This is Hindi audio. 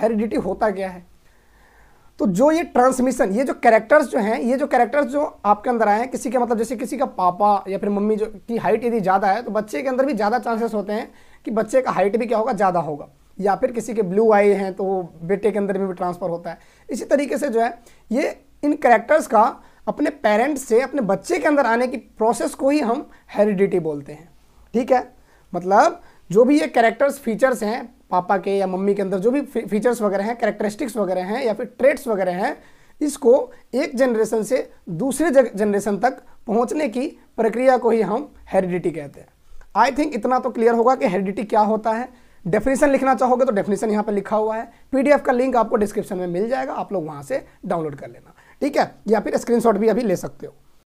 हेरिडिटी होता क्या है तो जो ये ट्रांसमिशन ये जो कैरेक्टर्स जो हैं ये जो कैरेक्टर्स जो आपके अंदर आए हैं किसी के मतलब जैसे किसी का पापा या फिर मम्मी जो की हाइट यदि ज़्यादा है तो बच्चे के अंदर भी ज़्यादा चांसेस होते हैं कि बच्चे का हाइट भी क्या होगा ज़्यादा होगा या फिर किसी के ब्लू आई हैं तो वो बेटे के अंदर में भी ट्रांसफ़र होता है इसी तरीके से जो है ये इन करेक्टर्स का अपने पेरेंट्स से अपने बच्चे के अंदर आने की प्रोसेस को ही हम हेरिडिटी बोलते हैं ठीक है मतलब जो भी ये कैरेक्टर्स फीचर्स हैं पापा के या मम्मी के अंदर जो भी फीचर्स वगैरह हैं कैरेक्टरिस्टिक्स वगैरह हैं या फिर ट्रेट्स वगैरह हैं इसको एक जनरेशन से दूसरे जनरेशन तक पहुंचने की प्रक्रिया को ही हम हेरिडिटी कहते हैं आई थिंक इतना तो क्लियर होगा कि हेरिडिटी क्या होता है डेफिनेशन लिखना चाहोगे तो डेफिनेशन यहाँ पर लिखा हुआ है पीडीएफ का लिंक आपको डिस्क्रिप्शन में मिल जाएगा आप लोग वहाँ से डाउनलोड कर लेना ठीक है या फिर स्क्रीनशॉट भी अभी ले सकते हो